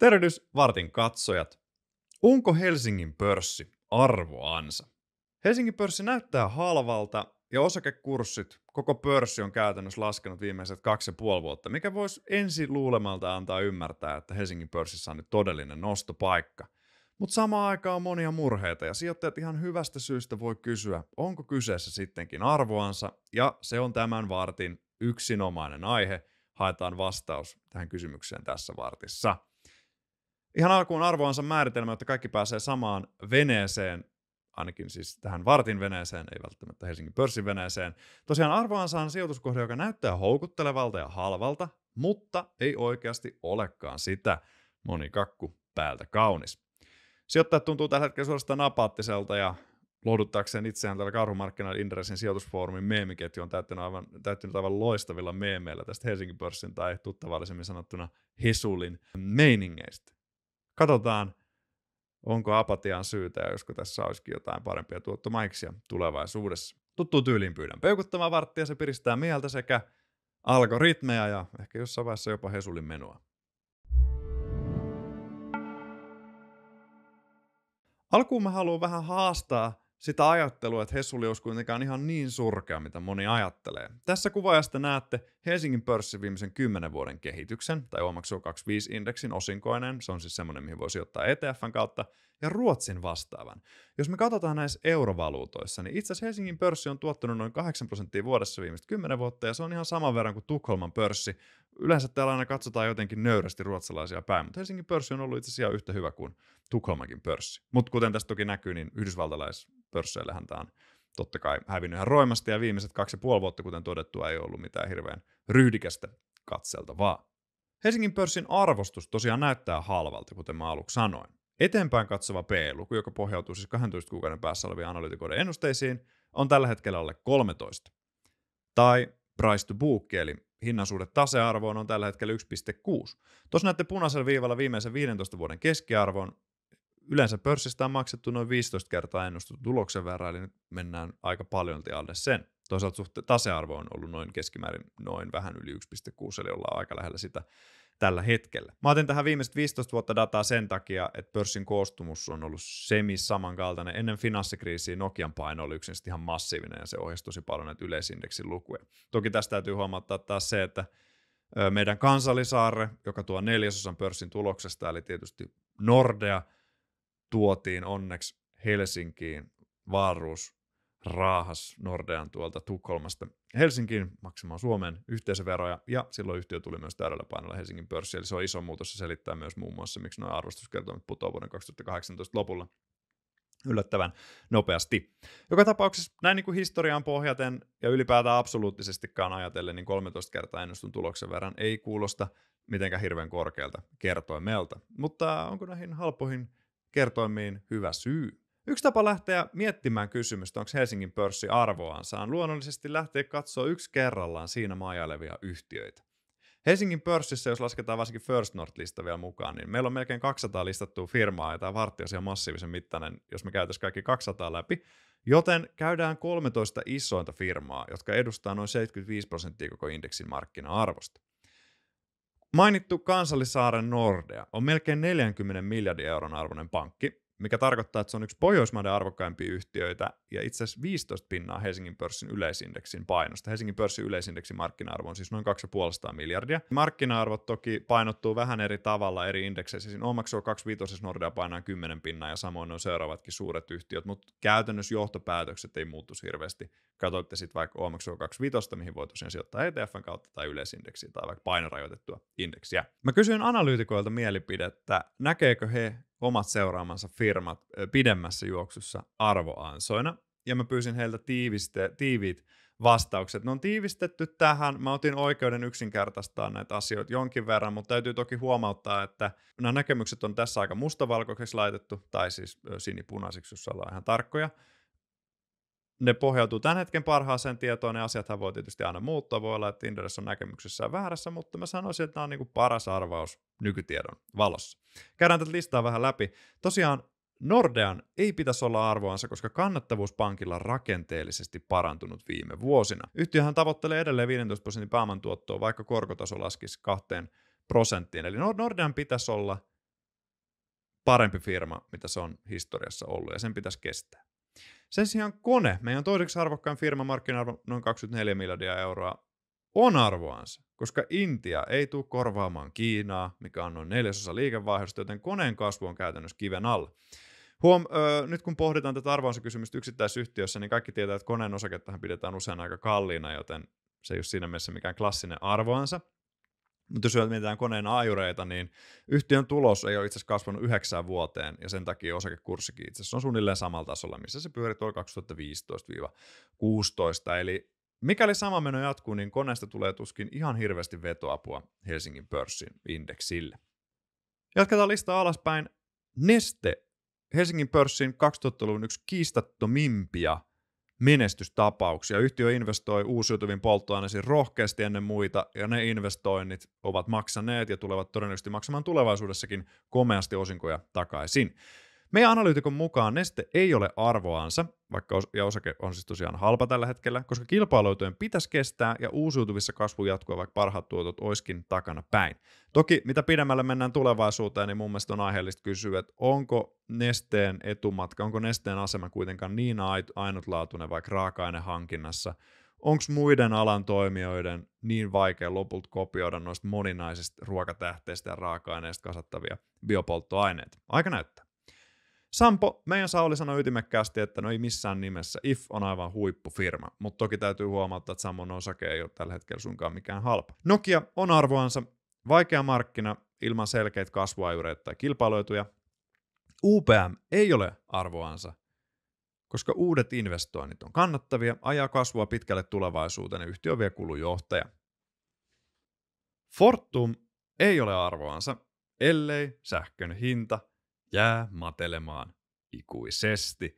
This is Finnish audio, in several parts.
Tervehdys Vartin katsojat. Onko Helsingin pörssi arvoansa? Helsingin pörssi näyttää halvalta ja osakekurssit, koko pörssi on käytännössä laskenut viimeiset kaksi ja puoli vuotta, mikä voisi ensi luulemalta antaa ymmärtää, että Helsingin pörssissä on nyt todellinen nostopaikka. Mutta samaan aikaan on monia murheita ja sijoittajat ihan hyvästä syystä voi kysyä, onko kyseessä sittenkin arvoansa ja se on tämän vartin yksinomainen aihe. Haetaan vastaus tähän kysymykseen tässä vartissa. Ihan alkuun arvoansa määritelmä, että kaikki pääsee samaan veneeseen, ainakin siis tähän vartin veneeseen, ei välttämättä Helsingin pörssin veneeseen. Tosiaan arvoansa on sijoituskohde, joka näyttää houkuttelevalta ja halvalta, mutta ei oikeasti olekaan sitä. Moni kakku päältä kaunis. Sijoittajat tuntuu tällä hetkellä suorastaan apaattiselta ja lohduttaakseen itseään tällä karhumarkkinoilla Indresin sijoitusfoorumin meemiketju on täyttynyt aivan, täyttynyt aivan loistavilla meemeillä tästä Helsingin pörssin tai tuttavallisemmin sanottuna Hesulin meiningeistä. Katsotaan, onko apatian syytä ja josko tässä olisikin jotain parempia tuottomaiksia tulevaisuudessa. Tuttu tyyliin pyydän peukuttamaan varttia, se piristää mieltä sekä algoritmeja ja ehkä jossain vaiheessa jopa Hesulin menoa. Alkuun mä haluan vähän haastaa sitä ajattelua, että Hesuli olisi kuitenkaan ihan niin surkea, mitä moni ajattelee. Tässä kuvaajasta näette Helsingin pörssin viimeisen 10 vuoden kehityksen, tai OMXO25-indeksin osinkoinen, se on siis semmoinen, mihin voisi ottaa ETFn kautta, ja Ruotsin vastaavan. Jos me katsotaan näissä eurovaluutoissa, niin itse asiassa Helsingin pörssi on tuottanut noin 8 prosenttia vuodessa viimeiset 10 vuotta, ja se on ihan saman verran kuin Tukholman pörssi. Yleensä täällä aina katsotaan jotenkin nöyrästi ruotsalaisia päin, mutta Helsingin pörssi on ollut itse asiassa yhtä hyvä kuin Tukholmankin pörssi. Mutta kuten tästä toki näkyy, niin yhdysvaltalaispörsseillähän tämä on totta kai hävinnyt ihan roimasti, ja viimeiset kaksi ja puoli vuotta, kuten todettua, ei ollut mitään hirveän ryhdikästä katseltavaa. Helsingin pörssin arvostus tosiaan näyttää halvalta, kuten mä aluksi sanoin. Eteenpäin katsova P-luku, joka pohjautuu siis 12 kuukauden päässä oleviin analytikoiden ennusteisiin, on tällä hetkellä alle 13. Tai price to book, eli hinnan suhde tasearvoon on tällä hetkellä 1,6. Tuossa näette punaisella viivalla viimeisen 15 vuoden keskiarvon. Yleensä pörssistä on maksettu noin 15 kertaa ennustettu tuloksen verran, eli nyt mennään aika paljon alle sen. Toisaalta suhte tasearvo on ollut noin keskimäärin noin vähän yli 1,6, eli ollaan aika lähellä sitä tällä hetkellä. Mä otin tähän viimeiset 15 vuotta dataa sen takia, että pörssin koostumus on ollut semi samankaltainen. Ennen finanssikriisiä Nokian paino oli yksin ihan massiivinen ja se ohjasi tosi paljon näitä yleisindeksin lukuja. Toki tästä täytyy huomauttaa taas se, että meidän kansallisaarre, joka tuo neljäsosan pörssin tuloksesta, eli tietysti Nordea, tuotiin onneksi Helsinkiin vaaruus raahas Nordean tuolta Tukholmasta Helsinkiin maksamaan Suomeen yhteisöveroja, ja silloin yhtiö tuli myös täydellä painolla Helsingin pörssiin, eli se on iso muutos, se selittää myös muun muassa, miksi nuo arvostuskertoimet putoavat vuoden 2018 lopulla yllättävän nopeasti. Joka tapauksessa näin niin kuin historiaan pohjaten ja ylipäätään absoluuttisestikaan ajatellen, niin 13 kertaa ennustun tuloksen verran ei kuulosta mitenkään hirveän korkealta kertoimelta. Mutta onko näihin halpoihin kertoimiin hyvä syy? Yksi tapa lähteä miettimään kysymystä, onko Helsingin pörssi arvoansa, on luonnollisesti lähteä katsoa yksi kerrallaan siinä majailevia yhtiöitä. Helsingin pörssissä, jos lasketaan varsinkin First North-lista vielä mukaan, niin meillä on melkein 200 listattua firmaa, ja tämä vartti on massiivisen mittainen, jos me käytäisiin kaikki 200 läpi. Joten käydään 13 isointa firmaa, jotka edustaa noin 75 prosenttia koko indeksin markkina-arvosta. Mainittu Kansallisaaren Nordea on melkein 40 miljardin euron arvoinen pankki, mikä tarkoittaa, että se on yksi Pohjoismaiden arvokkaimpia yhtiöitä ja itse asiassa 15 pinnaa Helsingin pörssin yleisindeksin painosta. Helsingin pörssin yleisindeksin markkina-arvo on siis noin 2,5 miljardia. Markkina-arvot toki painottuu vähän eri tavalla eri indekseissä. Siinä on 25 Nordea painaa 10 pinnaa ja samoin on seuraavatkin suuret yhtiöt, mutta käytännössä johtopäätökset ei muuttu hirveästi. Katsoitte sitten vaikka omaksua 25, mihin voi tosiaan sijoittaa ETFn kautta tai yleisindeksiä tai vaikka painorajoitettua indeksiä. Mä kysyin analyytikoilta mielipidettä, näkeekö he omat seuraamansa firmat pidemmässä juoksussa arvoansoina. Ja mä pyysin heiltä tiiviste, tiiviit vastaukset. Ne on tiivistetty tähän. Mä otin oikeuden yksinkertaistaa näitä asioita jonkin verran, mutta täytyy toki huomauttaa, että nämä näkemykset on tässä aika mustavalkoiseksi laitettu, tai siis sinipunaisiksi, jos ollaan ihan tarkkoja ne pohjautuu tämän hetken parhaaseen tietoon, ne asiathan voi tietysti aina muuttaa, voi olla, että Inderes on näkemyksessään väärässä, mutta mä sanoisin, että tämä on niin kuin paras arvaus nykytiedon valossa. Käydään tätä listaa vähän läpi. Tosiaan Nordean ei pitäisi olla arvoansa, koska kannattavuus pankilla on rakenteellisesti parantunut viime vuosina. Yhtiöhän tavoittelee edelleen 15 prosentin pääomantuottoa, vaikka korkotaso laskisi kahteen prosenttiin. Eli Nordean pitäisi olla parempi firma, mitä se on historiassa ollut, ja sen pitäisi kestää. Sen sijaan kone, meidän toiseksi arvokkain firma, markkinarvo noin 24 miljardia euroa, on arvoansa, koska Intia ei tule korvaamaan Kiinaa, mikä on noin neljäsosa liikevaihdosta, joten koneen kasvu on käytännössä kiven alla. Huom, ö, nyt kun pohditaan tätä arvoansa kysymystä yksittäisyhtiössä, niin kaikki tietää, että koneen osakettahan pidetään usein aika kalliina, joten se ei ole siinä mielessä mikään klassinen arvoansa. Mutta jos mietitään koneen ajureita, niin yhtiön tulos ei ole itse asiassa kasvanut yhdeksään vuoteen, ja sen takia osakekurssikin itse asiassa on suunnilleen samalla tasolla, missä se pyöri tuolla 2015-16. Eli mikäli sama meno jatkuu, niin koneesta tulee tuskin ihan hirveästi vetoapua Helsingin pörssin indeksille. Jatketaan listaa alaspäin. Neste, Helsingin pörssin 2000-luvun yksi kiistattomimpia – menestystapauksia. Yhtiö investoi uusiutuviin polttoaineisiin rohkeasti ennen muita, ja ne investoinnit ovat maksaneet ja tulevat todennäköisesti maksamaan tulevaisuudessakin komeasti osinkoja takaisin. Meidän analyytikon mukaan neste ei ole arvoansa, vaikka os- ja osake on siis tosiaan halpa tällä hetkellä, koska kilpailuotojen pitäisi kestää ja uusiutuvissa kasvu jatkuu, vaikka parhaat tuotot oiskin takana päin. Toki mitä pidemmälle mennään tulevaisuuteen, niin mun mielestä on aiheellista kysyä, että onko nesteen etumatka, onko nesteen asema kuitenkaan niin ainutlaatuinen vaikka raaka-ainehankinnassa, onko muiden alan toimijoiden niin vaikea lopulta kopioida noista moninaisista ruokatähteistä ja raaka-aineista kasattavia biopolttoaineita? Aika näyttää. Sampo, meidän Sauli sanoi ytimekkäästi, että no ei missään nimessä, IF on aivan huippufirma, mutta toki täytyy huomata, että Sammon osake ei ole tällä hetkellä sunkaan mikään halpa. Nokia on arvoansa vaikea markkina ilman selkeitä kasvuajureita tai kilpailuetuja. UPM ei ole arvoansa, koska uudet investoinnit on kannattavia, ajaa kasvua pitkälle tulevaisuuteen ja yhtiö vie kulujohtaja. Fortum ei ole arvoansa, ellei sähkön hinta – jää matelemaan ikuisesti.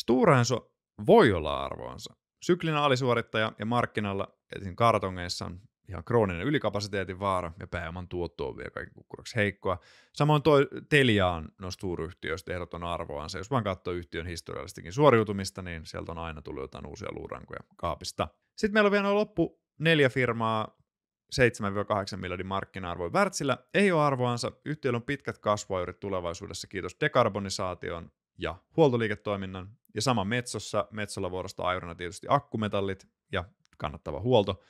Stuurainso voi olla arvoansa. Syklinä alisuorittaja ja markkinalla etin kartongeissa on ihan krooninen ylikapasiteetin vaara ja pääoman tuotto on vielä kaiken kukkuraksi heikkoa. Samoin tuo Telia on no suuryhtiöistä ehdoton arvoansa. Jos vaan katsoo yhtiön historiallistikin suoriutumista, niin sieltä on aina tullut jotain uusia luurankoja kaapista. Sitten meillä on vielä loppu neljä firmaa, 7-8 miljardin markkina-arvoin. Wärtsillä ei ole arvoansa, yhtiöllä on pitkät kasvuajurit tulevaisuudessa kiitos dekarbonisaation ja huoltoliiketoiminnan, ja sama Metsossa, Metsolla vuorosta airona tietysti akkumetallit ja kannattava huolto.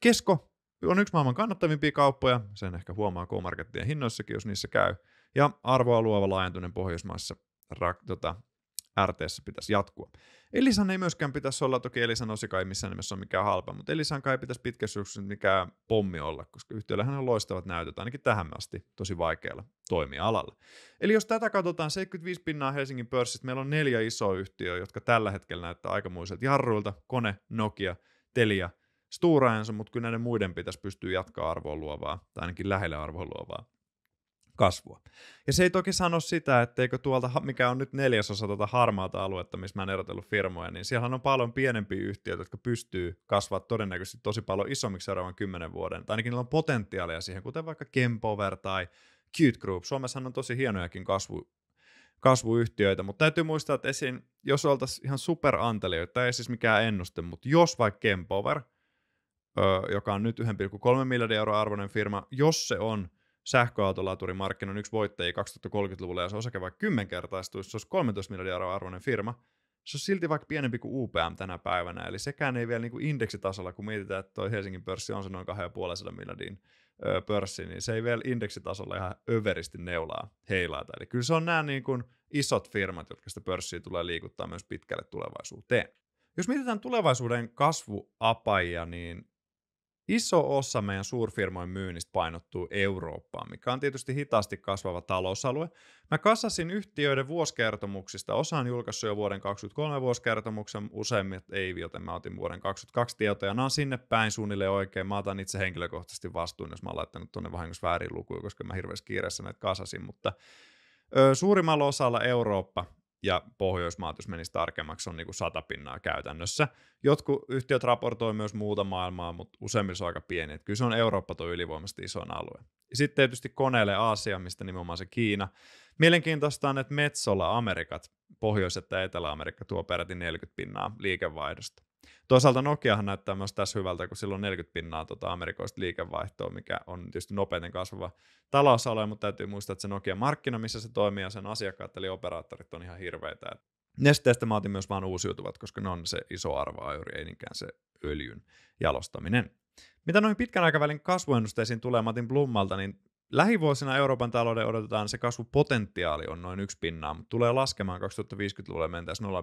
Kesko on yksi maailman kannattavimpia kauppoja, sen ehkä huomaa K-markettien hinnoissakin, jos niissä käy, ja arvoa luova laajentuneen Pohjoismaissa rak, tota, RTS pitäisi jatkua. Elisan ei myöskään pitäisi olla, toki Elisan osika ei missään nimessä ole mikään halpa, mutta Elisan kai ei pitäisi pitkässä mikään pommi olla, koska yhtiöllähän on loistavat näytöt, ainakin tähän asti tosi vaikealla toimialalla. Eli jos tätä katsotaan, 75 pinnaa Helsingin pörssistä, meillä on neljä isoa yhtiöä, jotka tällä hetkellä näyttää aikamoiselta jarruilta, Kone, Nokia, Telia, Stora Enso, mutta kyllä näiden muiden pitäisi pystyä jatkaa arvoa luovaa, tai ainakin lähelle arvoa luovaa kasvua. Ja se ei toki sano sitä, etteikö tuolta, mikä on nyt neljäsosa tuota harmaata aluetta, missä mä en erotellut firmoja, niin siellä on paljon pienempiä yhtiöitä, jotka pystyy kasvaa todennäköisesti tosi paljon isommiksi seuraavan kymmenen vuoden, tai ainakin niillä on potentiaalia siihen, kuten vaikka Kempover tai Cute Group. Suomessa on tosi hienojakin kasvu, kasvuyhtiöitä, mutta täytyy muistaa, että esiin, jos oltaisiin ihan superantelijoita, ei siis mikään ennuste, mutta jos vaikka Kempover, joka on nyt 1,3 miljardia euroa arvoinen firma, jos se on sähköautolaturimarkkina yksi voittajia 2030-luvulla, ja se osake vaikka kymmenkertaistuisi, se olisi 13 miljardia euroa arvoinen firma, se on silti vaikka pienempi kuin UPM tänä päivänä, eli sekään ei vielä niin kuin indeksitasolla, kun mietitään, että toi Helsingin pörssi on se noin 2,5 miljardin pörssi, niin se ei vielä indeksitasolla ihan överisti neulaa heilaata. Eli kyllä se on nämä niin kuin isot firmat, jotka sitä pörssiä tulee liikuttaa myös pitkälle tulevaisuuteen. Jos mietitään tulevaisuuden kasvuapajia, niin Iso osa meidän suurfirmojen myynnistä painottuu Eurooppaan, mikä on tietysti hitaasti kasvava talousalue. Mä kassasin yhtiöiden vuosikertomuksista, osa on julkaissut jo vuoden 2023 vuosikertomuksen, useimmat ei, joten mä otin vuoden 2022 tietoja. Nämä on sinne päin suunnilleen oikein. Mä otan itse henkilökohtaisesti vastuun, jos mä oon laittanut tuonne vahingossa väärin lukuja, koska mä hirveästi kiireessä näitä kasasin, mutta ö, suurimmalla osalla Eurooppa ja Pohjoismaat, jos menisi tarkemmaksi, on niin kuin sata pinnaa käytännössä. Jotkut yhtiöt raportoi myös muuta maailmaa, mutta useimmissa on aika pieni. Että kyllä se on Eurooppa tuo ylivoimaisesti isoin alue. Ja sitten tietysti koneelle Aasia, mistä nimenomaan se Kiina. Mielenkiintoista on, että Metsola, Amerikat, Pohjois- ja Etelä-Amerikka tuo peräti 40 pinnaa liikevaihdosta. Toisaalta Nokiahan näyttää myös tässä hyvältä, kun sillä on 40 pinnaa tuota Amerikoista liikevaihtoa, mikä on tietysti nopeiten kasvava talousalue, mutta täytyy muistaa, että se Nokia markkina, missä se toimii ja sen asiakkaat eli operaattorit on ihan hirveitä. Nesteestä mä otin myös vaan uusiutuvat, koska ne on se iso arvoajuri, ei niinkään se öljyn jalostaminen. Mitä noin pitkän aikavälin kasvuennusteisiin tulee, mä otin Blummalta, niin lähivuosina Euroopan talouden odotetaan se kasvupotentiaali on noin yksi pinnaa, mutta tulee laskemaan 2050-luvulle mentäisiin 0,6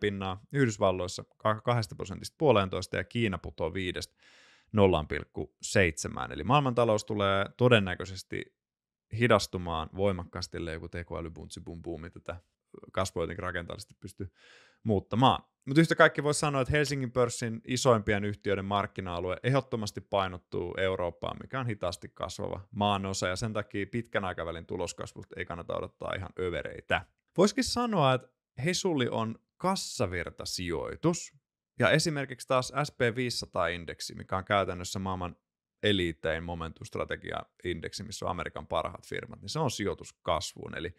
pinnaa, Yhdysvalloissa 2 prosentista puolentoista ja Kiina putoaa 5 0,7. Eli maailmantalous tulee todennäköisesti hidastumaan voimakkaasti, joku tekoäly bum tätä kasvua jotenkin rakenteellisesti pystyy muuttamaan. Mutta yhtä kaikki voi sanoa, että Helsingin pörssin isoimpien yhtiöiden markkina-alue ehdottomasti painottuu Eurooppaan, mikä on hitaasti kasvava maanosa, ja sen takia pitkän aikavälin tuloskasvusta ei kannata odottaa ihan övereitä. Voisikin sanoa, että Hesuli on kassavirtasijoitus, ja esimerkiksi taas SP500-indeksi, mikä on käytännössä maailman eliittein momentustrategia indeksi missä on Amerikan parhaat firmat, niin se on sijoituskasvuun. Eli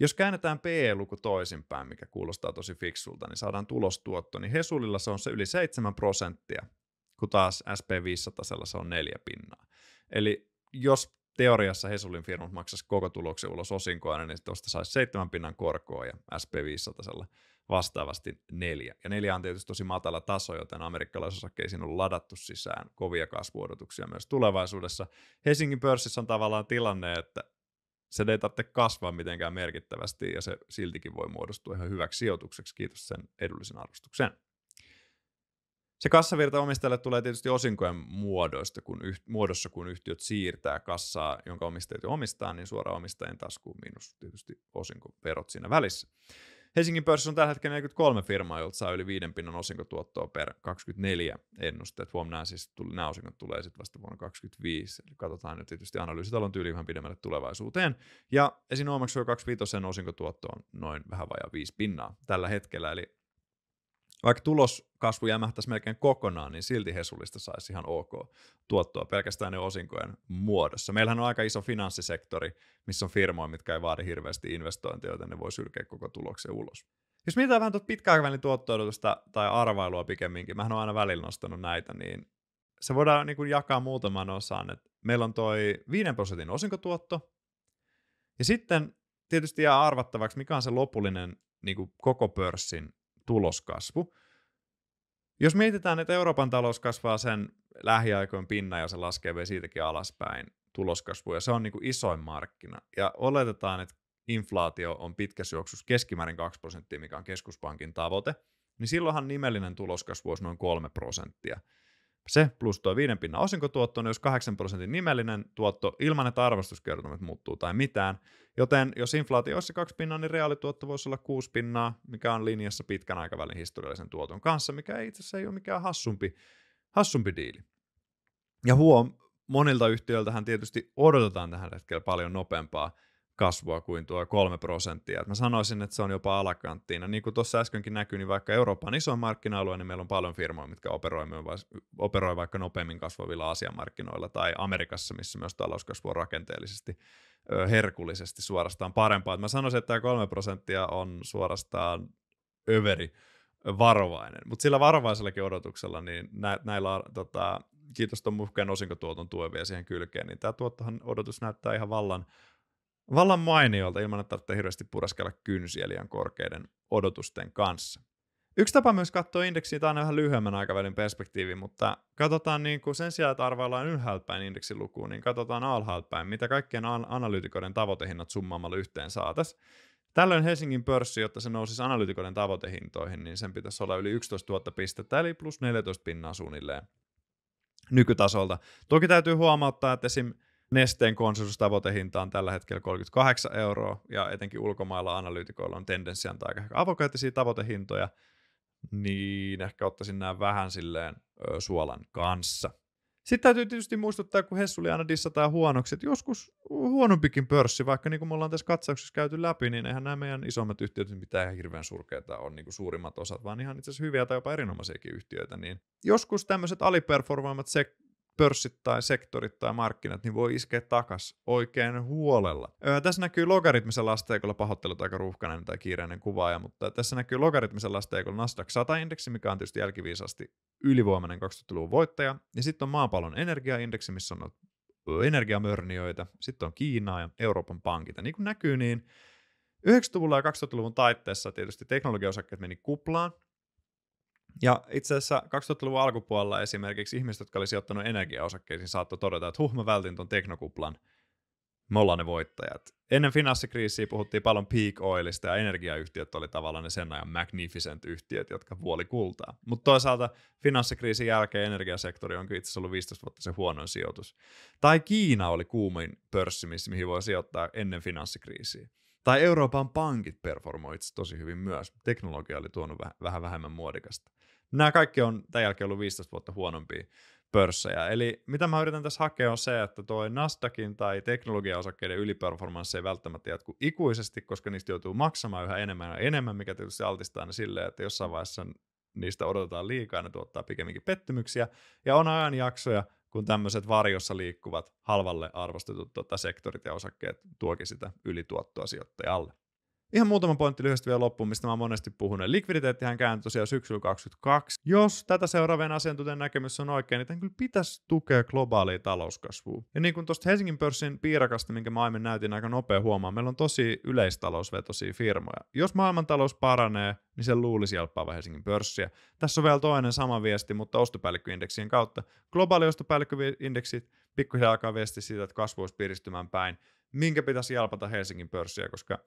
jos käännetään PE-luku toisinpäin, mikä kuulostaa tosi fiksulta, niin saadaan tulostuotto, niin Hesulilla se on se yli 7 prosenttia, kun taas SP500 se on neljä pinnaa. Eli jos teoriassa Hesulin firmat maksaisi koko tuloksen ulos osinkoina, niin tuosta saisi seitsemän pinnan korkoa ja SP500 vastaavasti neljä. Ja neljä on tietysti tosi matala taso, joten amerikkalaisosakkeisiin on ladattu sisään kovia kasvuodotuksia myös tulevaisuudessa. Helsingin pörssissä on tavallaan tilanne, että se ei tarvitse kasvaa mitenkään merkittävästi ja se siltikin voi muodostua ihan hyväksi sijoitukseksi, kiitos sen edullisen arvostuksen. Se kassavirta omistajalle tulee tietysti osinkojen muodoista, kun yh, muodossa, kun yhtiöt siirtää kassaa, jonka omistajat jo omistaa, niin suoraan omistajien taskuun miinus tietysti osinkoverot siinä välissä. Helsingin pörssissä on tällä hetkellä 43 firmaa, joilta saa yli viiden pinnan osinkotuottoa per 24 ennusteet. Huomenna siis tuli, nämä osinkot tulee sitten vasta vuonna 2025, eli katsotaan nyt tietysti analyysitalon tyyli vähän pidemmälle tulevaisuuteen. Ja esiin OMX 25 osinkotuotto on noin vähän vajaa viisi pinnaa tällä hetkellä, eli vaikka tuloskasvu jämähtäisi melkein kokonaan, niin silti Hesulista saisi ihan ok tuottoa pelkästään ne osinkojen muodossa. Meillähän on aika iso finanssisektori, missä on firmoja, mitkä ei vaadi hirveästi investointeja, joten ne voi sylkeä koko tuloksen ulos. Jos mietitään vähän tuota pitkäaikavälin tuottoidotusta tai arvailua pikemminkin, mähän on aina välillä nostanut näitä, niin se voidaan niin kuin jakaa muutaman osaan. Että meillä on toi 5 prosentin osinkotuotto, ja sitten tietysti jää arvattavaksi, mikä on se lopullinen niin kuin koko pörssin tuloskasvu. Jos mietitään, että Euroopan talous kasvaa sen lähiaikojen pinnan ja se laskee vielä siitäkin alaspäin tuloskasvu, ja se on niin kuin isoin markkina. Ja oletetaan, että inflaatio on pitkässä juoksussa keskimäärin 2 prosenttia, mikä on keskuspankin tavoite, niin silloinhan nimellinen tuloskasvu olisi noin 3 prosenttia. Se plus tuo viiden pinnan osinkotuotto on jos 8 prosentin nimellinen tuotto ilman, että arvostuskertomat muuttuu tai mitään. Joten jos inflaatio olisi kaksi pinnaa, niin reaalituotto voisi olla kuusi pinnaa, mikä on linjassa pitkän aikavälin historiallisen tuoton kanssa, mikä ei itse asiassa ei ole mikään hassumpi, hassumpi diili. Ja huom, monilta yhtiöiltähän tietysti odotetaan tähän hetkellä paljon nopeampaa kasvua kuin tuo 3 prosenttia. mä sanoisin, että se on jopa alakanttiina. Niin kuin tuossa äskenkin näkyy, niin vaikka Eurooppa on iso markkina-alue, niin meillä on paljon firmoja, mitkä operoi, vaikka nopeammin kasvavilla asiamarkkinoilla, tai Amerikassa, missä myös talouskasvu on rakenteellisesti herkullisesti suorastaan parempaa. mä sanoisin, että tämä 3 prosenttia on suorastaan överi varovainen. Mutta sillä varovaisellakin odotuksella, niin nä- näillä tota, kiitos tuon muhkeen osinkotuoton tuen vielä siihen kylkeen, niin tämä tuottohan odotus näyttää ihan vallan vallan mainiolta ilman, että tarvitsee hirveästi puraskella kynsiä liian korkeiden odotusten kanssa. Yksi tapa myös katsoa indeksiä, tämä on vähän lyhyemmän aikavälin perspektiivi, mutta katsotaan niin kuin sen sijaan, että arvaillaan ylhäältä päin indeksin lukuun, niin katsotaan alhaalta päin, mitä kaikkien analyytikoiden tavoitehinnat summaamalla yhteen saataisiin. Tällöin Helsingin pörssi, jotta se nousisi analyytikoiden tavoitehintoihin, niin sen pitäisi olla yli 11 000 pistettä, eli plus 14 pinnaa suunnilleen nykytasolta. Toki täytyy huomauttaa, että esim Nesteen konsensustavoitehinta on tällä hetkellä 38 euroa, ja etenkin ulkomailla analyytikoilla on tendenssi antaa aika avokaattisia tavoitehintoja, niin ehkä ottaisin nämä vähän silleen ö, suolan kanssa. Sitten täytyy tietysti muistuttaa, kun Hessuli aina dissataan huonoksi, että joskus huonompikin pörssi, vaikka niin kuin me ollaan tässä katsauksessa käyty läpi, niin eihän nämä meidän isommat yhtiöt mitään ihan hirveän surkeita on niin kuin suurimmat osat, vaan ihan itse asiassa hyviä tai jopa erinomaisiakin yhtiöitä. Niin joskus tämmöiset aliperformoimat pörssit tai sektorit tai markkinat, niin voi iskeä takas oikein huolella. Öö, tässä näkyy logaritmisella asteikolla pahoittelut aika ruuhkainen tai kiireinen kuvaaja, mutta tässä näkyy logaritmisella asteikolla Nasdaq 100-indeksi, mikä on tietysti jälkiviisasti ylivoimainen 2000-luvun voittaja, ja sitten on maapallon energiaindeksi, missä on energiamörniöitä, sitten on Kiinaa ja Euroopan pankit. Ja niin kuin näkyy, niin 90-luvulla ja 2000-luvun taitteessa tietysti teknologiaosakkeet meni kuplaan, ja itse asiassa 2000-luvun alkupuolella esimerkiksi ihmiset, jotka oli sijoittanut energiaosakkeisiin, saattoi todeta, että huh, mä vältin ton teknokuplan. Me ollaan ne voittajat. Ennen finanssikriisiä puhuttiin paljon peak oilista ja energiayhtiöt oli tavallaan ne sen ajan magnificent yhtiöt, jotka vuoli kultaa. Mutta toisaalta finanssikriisin jälkeen energiasektori on itse asiassa ollut 15 vuotta se huonoin sijoitus. Tai Kiina oli kuumin pörssi, mihin voi sijoittaa ennen finanssikriisiä. Tai Euroopan pankit performoivat tosi hyvin myös. Teknologia oli tuonut vähän vähemmän muodikasta nämä kaikki on tämän jälkeen ollut 15 vuotta huonompia pörssejä. Eli mitä mä yritän tässä hakea on se, että toi Nasdaqin tai teknologiaosakkeiden yliperformanssi ei välttämättä jatku ikuisesti, koska niistä joutuu maksamaan yhä enemmän ja enemmän, mikä tietysti altistaa ne silleen, että jossain vaiheessa niistä odotetaan liikaa, ne tuottaa pikemminkin pettymyksiä. Ja on ajanjaksoja, kun tämmöiset varjossa liikkuvat halvalle arvostetut tota, sektorit ja osakkeet tuokin sitä ylituottoa sijoittajalle. Ihan muutama pointti lyhyesti vielä loppuun, mistä mä oon monesti puhunut. Likviditeettihän kääntyi tosiaan syksyllä 22. Jos tätä seuraavien asiantuntijan näkemys on oikein, niin tämän kyllä pitäisi tukea globaalia talouskasvua. Ja niin kuin tuosta Helsingin pörssin piirakasta, minkä mä aiemmin näytin aika nopea huomaa, meillä on tosi yleistalousvetoisia firmoja. Jos maailmantalous paranee, niin se luulisi jelppaavan Helsingin pörssiä. Tässä on vielä toinen sama viesti, mutta ostopäällikköindeksien kautta. Globaali ostopäällikköindeksit pikkuhiljaa alkaa viesti siitä, että kasvu olisi piristymään päin minkä pitäisi jalpata Helsingin pörssiä, koska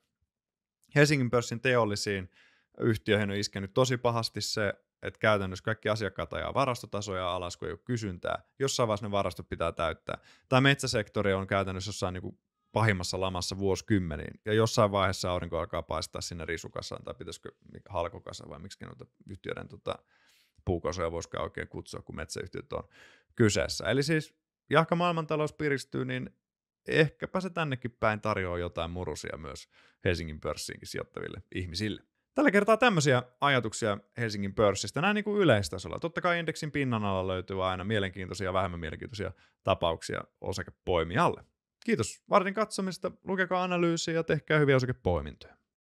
Helsingin pörssin teollisiin yhtiöihin on iskenyt tosi pahasti se, että käytännössä kaikki asiakkaat ajaa varastotasoja alas, kun ei ole kysyntää. Jossain vaiheessa ne varastot pitää täyttää. Tämä metsäsektori on käytännössä jossain niin kuin pahimmassa lamassa vuosikymmeniin, ja jossain vaiheessa aurinko alkaa paistaa sinne risukassaan, tai pitäisikö halkokassa, vai miksi noita yhtiöiden tota, puukasoja voisikaan oikein kutsua, kun metsäyhtiöt on kyseessä. Eli siis, jahka maailmantalous piristyy, niin ehkäpä se tännekin päin tarjoaa jotain murusia myös Helsingin pörssiinkin sijoittaville ihmisille. Tällä kertaa tämmöisiä ajatuksia Helsingin pörssistä, näin niin kuin yleistasolla. Totta kai indeksin pinnan alla löytyy aina mielenkiintoisia ja vähemmän mielenkiintoisia tapauksia osakepoimijalle. Kiitos Vartin katsomista, lukekaa analyysiä ja tehkää hyviä osakepoimintoja.